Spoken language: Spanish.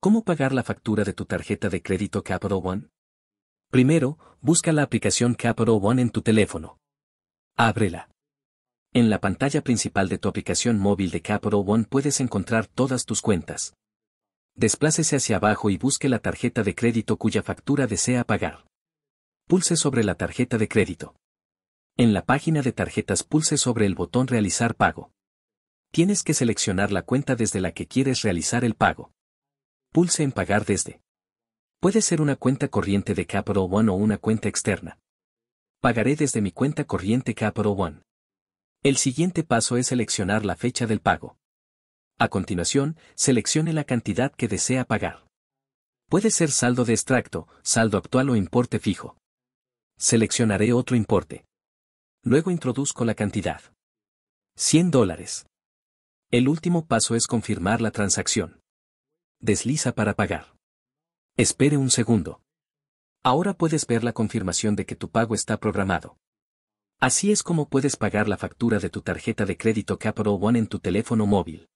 ¿Cómo pagar la factura de tu tarjeta de crédito Capital One? Primero, busca la aplicación Capital One en tu teléfono. Ábrela. En la pantalla principal de tu aplicación móvil de Capital One puedes encontrar todas tus cuentas. Desplácese hacia abajo y busque la tarjeta de crédito cuya factura desea pagar. Pulse sobre la tarjeta de crédito. En la página de tarjetas pulse sobre el botón Realizar pago. Tienes que seleccionar la cuenta desde la que quieres realizar el pago. Pulse en pagar desde. Puede ser una cuenta corriente de Capital One o una cuenta externa. Pagaré desde mi cuenta corriente Capital One. El siguiente paso es seleccionar la fecha del pago. A continuación, seleccione la cantidad que desea pagar. Puede ser saldo de extracto, saldo actual o importe fijo. Seleccionaré otro importe. Luego introduzco la cantidad. 100 dólares. El último paso es confirmar la transacción. Desliza para pagar. Espere un segundo. Ahora puedes ver la confirmación de que tu pago está programado. Así es como puedes pagar la factura de tu tarjeta de crédito Capital One en tu teléfono móvil.